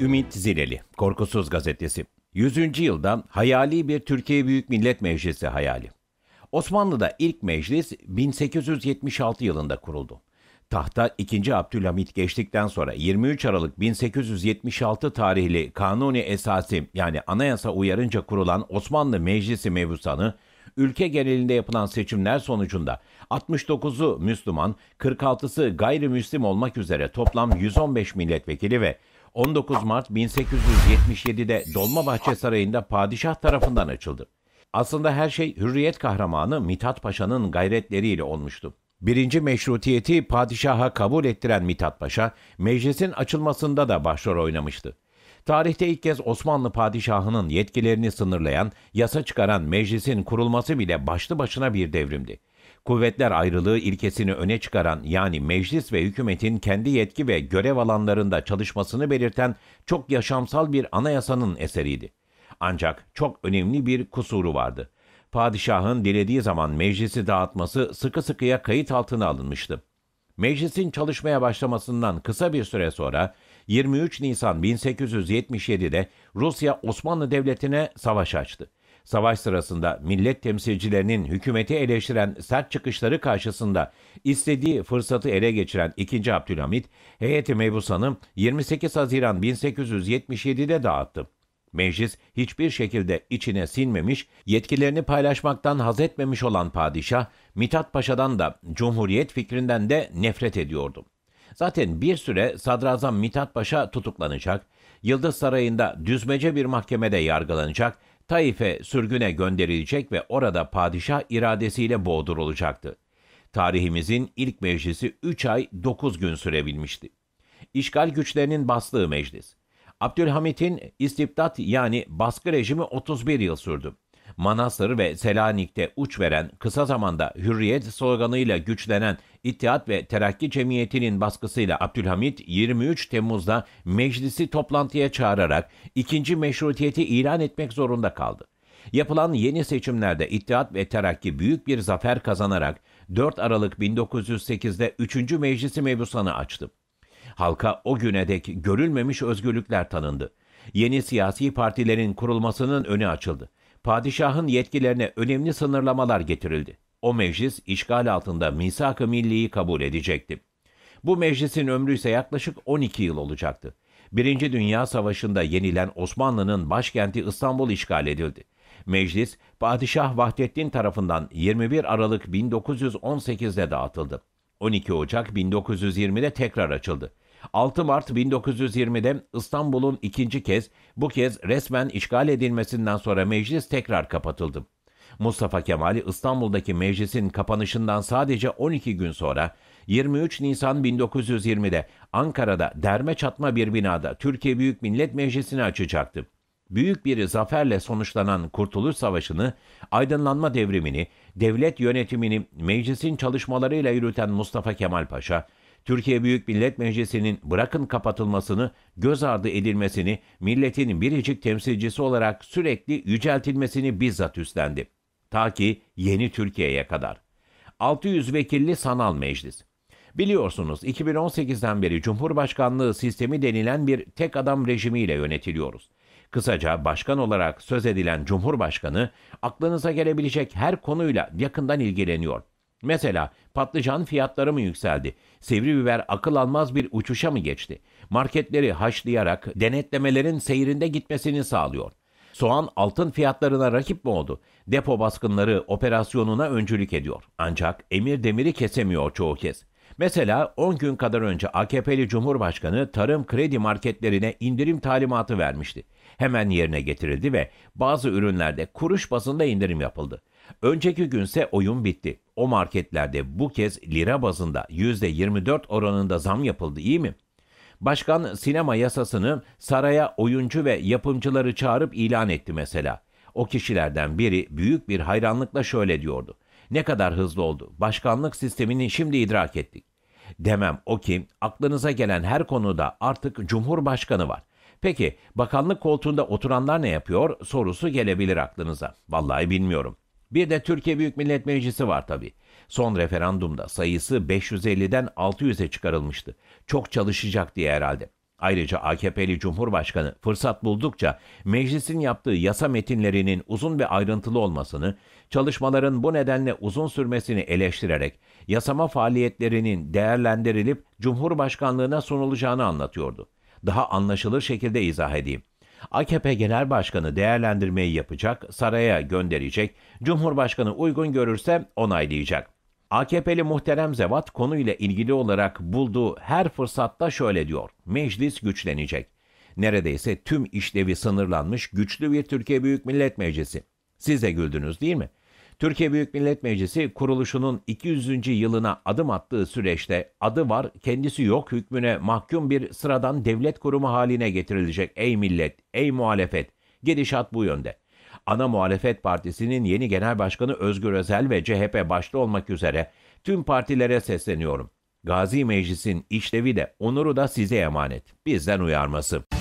Ümit Zileli, Korkusuz Gazetesi. 100. yılda hayali bir Türkiye Büyük Millet Meclisi hayali. Osmanlı'da ilk meclis 1876 yılında kuruldu. Tahta 2. Abdülhamit geçtikten sonra 23 Aralık 1876 tarihli Kanuni Esası yani anayasa uyarınca kurulan Osmanlı Meclisi mebusanı ülke genelinde yapılan seçimler sonucunda 69'u Müslüman, 46'sı gayrimüslim olmak üzere toplam 115 milletvekili ve 19 Mart 1877'de Dolmabahçe Sarayı'nda padişah tarafından açıldı. Aslında her şey Hürriyet kahramanı Mithat Paşa'nın gayretleriyle olmuştu. Birinci meşrutiyeti padişaha kabul ettiren Mithat Paşa, meclisin açılmasında da başrol oynamıştı. Tarihte ilk kez Osmanlı padişahının yetkilerini sınırlayan, yasa çıkaran meclisin kurulması bile başlı başına bir devrimdi kuvvetler ayrılığı ilkesini öne çıkaran yani meclis ve hükümetin kendi yetki ve görev alanlarında çalışmasını belirten çok yaşamsal bir anayasanın eseriydi. Ancak çok önemli bir kusuru vardı. Padişahın dilediği zaman meclisi dağıtması sıkı sıkıya kayıt altına alınmıştı. Meclisin çalışmaya başlamasından kısa bir süre sonra 23 Nisan 1877'de Rusya Osmanlı Devleti'ne savaş açtı. Savaş sırasında millet temsilcilerinin hükümeti eleştiren sert çıkışları karşısında istediği fırsatı ele geçiren 2. Abdülhamit, heyeti mebusanı 28 Haziran 1877'de dağıttı. Meclis hiçbir şekilde içine sinmemiş, yetkilerini paylaşmaktan haz etmemiş olan padişah, Mithat Paşa'dan da Cumhuriyet fikrinden de nefret ediyordu. Zaten bir süre Sadrazam Mithat Paşa tutuklanacak, Yıldız Sarayı'nda düzmece bir mahkemede yargılanacak Taif'e sürgüne gönderilecek ve orada padişah iradesiyle boğdurulacaktı. Tarihimizin ilk meclisi 3 ay 9 gün sürebilmişti. İşgal güçlerinin bastığı meclis. Abdülhamit'in istibdat yani baskı rejimi 31 yıl sürdü. Manastır ve Selanik'te uç veren, kısa zamanda hürriyet sloganıyla güçlenen İttihat ve Terakki Cemiyeti'nin baskısıyla Abdülhamit 23 Temmuz'da meclisi toplantıya çağırarak ikinci meşrutiyeti ilan etmek zorunda kaldı. Yapılan yeni seçimlerde İttihat ve Terakki büyük bir zafer kazanarak 4 Aralık 1908'de 3. Meclisi mebusanı açtı. Halka o güne dek görülmemiş özgürlükler tanındı. Yeni siyasi partilerin kurulmasının önü açıldı. Padişahın yetkilerine önemli sınırlamalar getirildi. O meclis işgal altında misak-ı milliyi kabul edecekti. Bu meclisin ömrü ise yaklaşık 12 yıl olacaktı. Birinci Dünya Savaşı'nda yenilen Osmanlı'nın başkenti İstanbul işgal edildi. Meclis, Padişah Vahdettin tarafından 21 Aralık 1918'de dağıtıldı. 12 Ocak 1920'de tekrar açıldı. 6 Mart 1920'de İstanbul'un ikinci kez, bu kez resmen işgal edilmesinden sonra meclis tekrar kapatıldı. Mustafa Kemal İstanbul'daki meclisin kapanışından sadece 12 gün sonra 23 Nisan 1920'de Ankara'da derme çatma bir binada Türkiye Büyük Millet Meclisi'ni açacaktı. Büyük bir zaferle sonuçlanan Kurtuluş Savaşı'nı, aydınlanma devrimini, devlet yönetimini meclisin çalışmalarıyla yürüten Mustafa Kemal Paşa, Türkiye Büyük Millet Meclisi'nin bırakın kapatılmasını, göz ardı edilmesini, milletin biricik temsilcisi olarak sürekli yüceltilmesini bizzat üstlendi. Ta ki yeni Türkiye'ye kadar. 600 vekilli sanal meclis. Biliyorsunuz 2018'den beri Cumhurbaşkanlığı sistemi denilen bir tek adam rejimiyle yönetiliyoruz. Kısaca başkan olarak söz edilen Cumhurbaşkanı aklınıza gelebilecek her konuyla yakından ilgileniyor. Mesela patlıcan fiyatları mı yükseldi? Sivri biber akıl almaz bir uçuşa mı geçti? Marketleri haşlayarak denetlemelerin seyrinde gitmesini sağlıyor. Soğan altın fiyatlarına rakip mi oldu? Depo baskınları operasyonuna öncülük ediyor. Ancak emir demiri kesemiyor çoğu kez. Mesela 10 gün kadar önce AKP'li Cumhurbaşkanı tarım kredi marketlerine indirim talimatı vermişti. Hemen yerine getirildi ve bazı ürünlerde kuruş bazında indirim yapıldı. Önceki günse oyun bitti. O marketlerde bu kez lira bazında %24 oranında zam yapıldı iyi mi? Başkan sinema yasasını saraya oyuncu ve yapımcıları çağırıp ilan etti mesela. O kişilerden biri büyük bir hayranlıkla şöyle diyordu. Ne kadar hızlı oldu. Başkanlık sistemini şimdi idrak ettik. Demem o kim. aklınıza gelen her konuda artık Cumhurbaşkanı var. Peki bakanlık koltuğunda oturanlar ne yapıyor sorusu gelebilir aklınıza. Vallahi bilmiyorum. Bir de Türkiye Büyük Millet Meclisi var tabii. Son referandumda sayısı 550'den 600'e çıkarılmıştı. Çok çalışacak diye herhalde. Ayrıca AKP'li Cumhurbaşkanı fırsat buldukça meclisin yaptığı yasa metinlerinin uzun ve ayrıntılı olmasını, çalışmaların bu nedenle uzun sürmesini eleştirerek yasama faaliyetlerinin değerlendirilip Cumhurbaşkanlığına sunulacağını anlatıyordu. Daha anlaşılır şekilde izah edeyim. AKP Genel Başkanı değerlendirmeyi yapacak, saraya gönderecek, Cumhurbaşkanı uygun görürse onaylayacak. AKP'li muhterem Zevat konuyla ilgili olarak bulduğu her fırsatta şöyle diyor. Meclis güçlenecek. Neredeyse tüm işlevi sınırlanmış güçlü bir Türkiye Büyük Millet Meclisi. Siz de güldünüz değil mi? Türkiye Büyük Millet Meclisi kuruluşunun 200. yılına adım attığı süreçte adı var kendisi yok hükmüne mahkum bir sıradan devlet kurumu haline getirilecek. Ey millet, ey muhalefet. Gidişat bu yönde.'' ana muhalefet partisinin yeni genel başkanı Özgür Özel ve CHP başta olmak üzere tüm partilere sesleniyorum. Gazi Meclis'in işlevi de onuru da size emanet. Bizden uyarması.